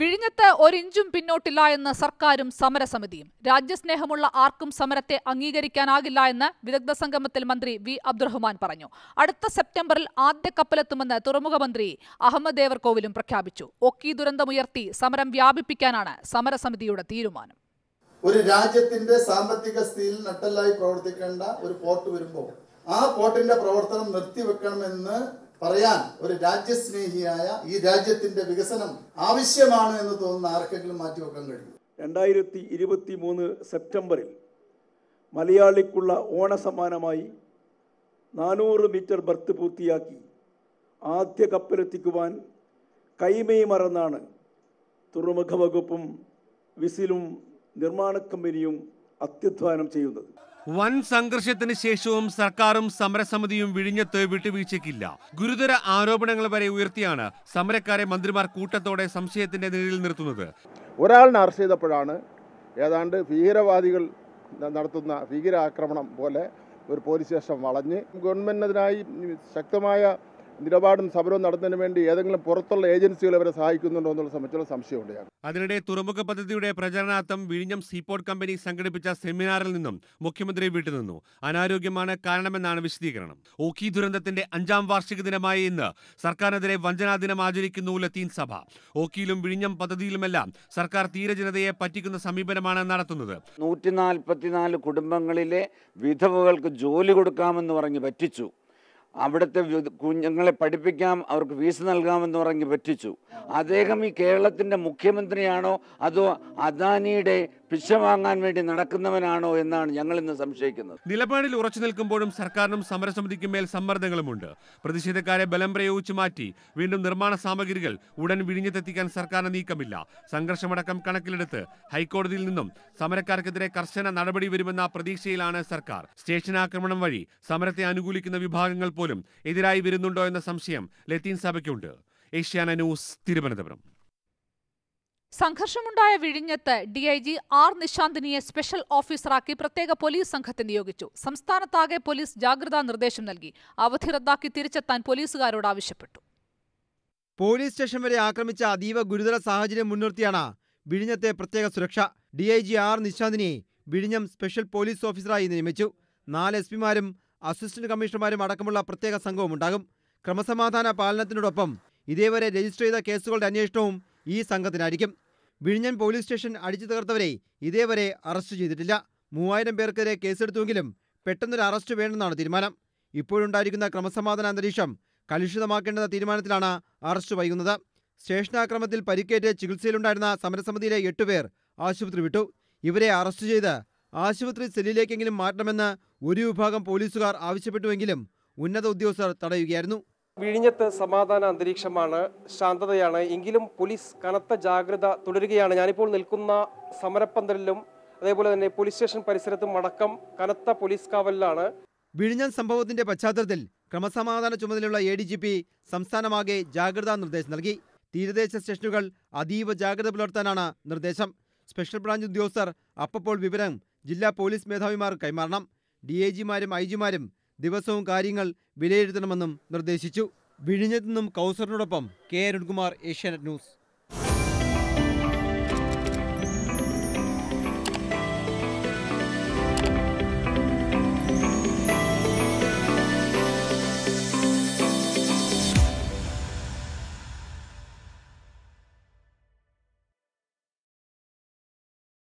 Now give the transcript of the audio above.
വിഴിഞ്ഞത്ത് ഒരിഞ്ചും പിന്നോട്ടില്ല എന്ന് സർക്കാരും സമരസമിതിയും രാജ്യസ്നേഹമുള്ള ആർക്കും സമരത്തെ അംഗീകരിക്കാനാകില്ല എന്ന് വിദഗ്ധ സംഗമത്തിൽ മന്ത്രി വി അബ്ദുറഹ്മാൻ പറഞ്ഞു അടുത്ത സെപ്റ്റംബറിൽ ആദ്യ കപ്പലെത്തുമെന്ന് തുറമുഖ മന്ത്രി അഹമ്മദ് ദേവർകോവിലും പ്രഖ്യാപിച്ചു ഒക്കി ദുരന്തമുയർത്തി സമരം വ്യാപിപ്പിക്കാനാണ് സമരസമിതിയുടെ തീരുമാനം ഒരു രാജ്യത്തിന്റെ സാമ്പത്തിക സ്ഥിതിയിൽ നട്ടലായി പ്രവർത്തിക്കേണ്ട ഒരു പോർട്ട് വരുമ്പോൾ ആ പോർട്ടിന്റെ പ്രവർത്തനം നിർത്തിവെക്കണമെന്ന് പറയാൻ ഒരു രാജ്യസ്നേഹിയായ ഈ രാജ്യത്തിന്റെ വികസനം ആവശ്യമാണ് എന്ന് തോന്നുന്ന ആർക്കെങ്കിലും മാറ്റിവെക്കാൻ കഴിയും രണ്ടായിരത്തി ഇരുപത്തി മൂന്ന് സെപ്റ്റംബറിൽ മലയാളിക്കുള്ള ഓണസമ്മാനമായി നാനൂറ് മീറ്റർ ബർത്ത് പൂർത്തിയാക്കി ആദ്യ കപ്പലെത്തിക്കുവാൻ കൈമേ മറന്നാണ് തുറമുഖ വകുപ്പും വിസിലും നിർമ്മാണ കമ്പനിയും അത്യധ്വാനം ചെയ്യുന്നത് വൻ സംഘർഷത്തിന് ശേഷവും സർക്കാരും സമരസമിതിയും വിഴിഞ്ഞത്ത് വിട്ടുവീഴ്ചയ്ക്കില്ല ഗുരുതര ആരോപണങ്ങൾ വരെ ഉയർത്തിയാണ് സമരക്കാരെ മന്ത്രിമാർ കൂട്ടത്തോടെ സംശയത്തിന്റെ നിഴലിൽ നിർത്തുന്നത് ഒരാളിനെ അറസ്റ്റ് ചെയ്തപ്പോഴാണ് ഏതാണ്ട് ഭീകരവാദികൾ നടത്തുന്ന ഭീകരാക്രമണം പോലെ ഒരു പോലീസ് സ്റ്റേഷൻ വളഞ്ഞ് ഗവൺമെൻറ് ശക്തമായ നിലപാടും സമരവും നടത്തുന്നതിന് വേണ്ടി ഏതെങ്കിലും പുറത്തുള്ള ഏജൻസികൾ അവരെ സഹായിക്കുന്നുണ്ടോ എന്നുള്ള സംബന്ധിച്ചുള്ള സംശയമുണ്ട് അതിനിടെ തുറമുഖ പദ്ധതിയുടെ പ്രചരണാർത്ഥം വിഴിഞ്ഞം സീപോർട്ട് കമ്പനി സംഘടിപ്പിച്ച സെമിനാറിൽ നിന്നും മുഖ്യമന്ത്രി വിട്ടുനിന്നു അനാരോഗ്യമാണ് കാരണമെന്നാണ് വിശദീകരണം ഓഖി ദുരന്തത്തിന്റെ അഞ്ചാം വാർഷിക ദിനമായ ഇന്ന് സർക്കാരിനെതിരെ വഞ്ചനാ ദിനം ആചരിക്കുന്നു ലത്തീൻ സഭ ഓഖിയിലും വിഴിഞ്ഞം പദ്ധതിയിലുമെല്ലാം സർക്കാർ തീര ജനതയെ പറ്റിക്കുന്ന സമീപനമാണ് നടത്തുന്നത് നൂറ്റി കുടുംബങ്ങളിലെ വിധവകൾക്ക് ജോലി കൊടുക്കാമെന്ന് പറഞ്ഞ് പറ്റിച്ചു അവിടുത്തെ കുഞ്ഞുങ്ങളെ പഠിപ്പിക്കാം അവർക്ക് ഫീസ് നൽകാമെന്ന് പറഞ്ഞ് പറ്റിച്ചു അദ്ദേഹം ഈ കേരളത്തിൻ്റെ മുഖ്യമന്ത്രിയാണോ അതോ അദാനിയുടെ പിച്ച വാങ്ങാൻ വേണ്ടി നടക്കുന്നവനാണോ എന്നാണ് ഞങ്ങൾ ഇന്ന് സംശയിക്കുന്നത് നിലപാടിൽ ഉറച്ചു നിൽക്കുമ്പോഴും സർക്കാരിനും സമരസമിതിക്കും മേൽ സമ്മർദ്ദങ്ങളുമുണ്ട് പ്രതിഷേധക്കാരെ ബലം പ്രയോഗിച്ചു മാറ്റി വീണ്ടും നിർമ്മാണ സാമഗ്രികൾ ഉടൻ വിഴിഞ്ഞത്തെത്തിക്കാൻ സർക്കാരിന് നീക്കമില്ല സംഘർഷമടക്കം കണക്കിലെടുത്ത് ഹൈക്കോടതിയിൽ നിന്നും സമരക്കാർക്കെതിരെ കർശന നടപടി വരുമെന്ന പ്രതീക്ഷയിലാണ് സർക്കാർ സ്റ്റേഷൻ ആക്രമണം വഴി സമരത്തെ അനുകൂലിക്കുന്ന വിഭാഗങ്ങൾ പോലും എതിരായി വരുന്നുണ്ടോ എന്ന സംശയം ലത്തീൻ സഭയ്ക്കുണ്ട് ഏഷ്യാന ന്യൂസ് തിരുവനന്തപുരം സംഘർഷമുണ്ടായ വിഴിഞ്ഞത്ത് ഡി ഐ ജി ആർ നിശാന്തിനിയെ സ്പെഷ്യൽ ഓഫീസറാക്കി പ്രത്യേക പോലീസ് സംഘത്തെ നിയോഗിച്ചു സംസ്ഥാനത്താകെ പോലീസ് ജാഗ്രതാ നിർദ്ദേശം നൽകി അവധി റദ്ദാക്കി തിരിച്ചെത്താൻ പോലീസുകാരോട് ആവശ്യപ്പെട്ടു പോലീസ് സ്റ്റേഷൻ വരെ ആക്രമിച്ച അതീവ ഗുരുതര സാഹചര്യം മുൻനിർത്തിയാണ് വിഴിഞ്ഞത്തെ പ്രത്യേക സുരക്ഷ ഡി ഐ ജി ആർ നിശാന്തിനിയെ വിഴിഞ്ഞം സ്പെഷ്യൽ പോലീസ് ഓഫീസറായി നിയമിച്ചു നാല് എസ് പിമാരും അസിസ്റ്റന്റ് കമ്മീഷണർമാരും അടക്കമുള്ള പ്രത്യേക സംഘവും ഉണ്ടാകും ക്രമസമാധാന പാലനത്തിനോടൊപ്പം ഇതേവരെ രജിസ്റ്റർ ചെയ്ത കേസുകളുടെ അന്വേഷണവും ഈ സംഘത്തിനായിരിക്കും വിഴിഞ്ഞം പോലീസ് സ്റ്റേഷൻ അടിച്ചു തകർത്തവരെ ഇതേവരെ അറസ്റ്റ് ചെയ്തിട്ടില്ല മൂവായിരം പേർക്കെതിരെ കേസെടുത്തുവെങ്കിലും പെട്ടെന്നൊരു അറസ്റ്റ് വേണമെന്നാണ് തീരുമാനം ഇപ്പോഴുണ്ടായിരിക്കുന്ന ക്രമസമാധാന അന്തരീക്ഷം കലുഷിതമാക്കേണ്ടെന്ന തീരുമാനത്തിലാണ് അറസ്റ്റ് വൈകുന്നത് സ്റ്റേഷനാക്രമത്തിൽ പരിക്കേറ്റ് ചികിത്സയിലുണ്ടായിരുന്ന സമരസമിതിയിലെ എട്ടുപേർ ആശുപത്രി വിട്ടു ഇവരെ അറസ്റ്റ് ചെയ്ത് ആശുപത്രി സെല്ലിലേക്കെങ്കിലും മാറ്റണമെന്ന് ഒരു വിഭാഗം പോലീസുകാർ ആവശ്യപ്പെട്ടുവെങ്കിലും ഉന്നത ഉദ്യോഗസ്ഥർ തടയുകയായിരുന്നു വിഴിഞ്ഞത്ത് സമാധാന അന്തരീക്ഷമാണ് ശാന്തതയാണ് എങ്കിലും പോലീസ് കനത്ത ജാഗ്രത തുടരുകയാണ് ഞാനിപ്പോൾ നിൽക്കുന്ന സമരപ്പന്തലിലും അതേപോലെ തന്നെ പോലീസ് സ്റ്റേഷൻ പരിസരത്തും അടക്കം കനത്ത പോലീസ് കാവലിലാണ് വിഴിഞ്ഞം സംഭവത്തിന്റെ പശ്ചാത്തലത്തിൽ ക്രമസമാധാന ചുമതലയുള്ള എ ഡി ജി പി സംസ്ഥാനമാകെ ജാഗ്രതാ നിർദ്ദേശം നൽകി തീരദേശ സ്റ്റേഷനുകൾ അതീവ ജാഗ്രത പുലർത്താനാണ് നിർദ്ദേശം സ്പെഷ്യൽ ബ്രാഞ്ച് ഉദ്യോഗസ്ഥർ അപ്പപ്പോൾ വിവരം ജില്ലാ പോലീസ് മേധാവിമാർ കൈമാറണം ഡി ഐ ജിമാരും ഐ ജിമാരും ദിവസവും കാര്യങ്ങൾ വിലയിരുത്തണമെന്നും നിർദ്ദേശിച്ചു വിഴിഞ്ഞത്തു നിന്നും കൗസറിനോടൊപ്പം കെ അരുൺകുമാർ ഏഷ്യാനെറ്റ് ന്യൂസ്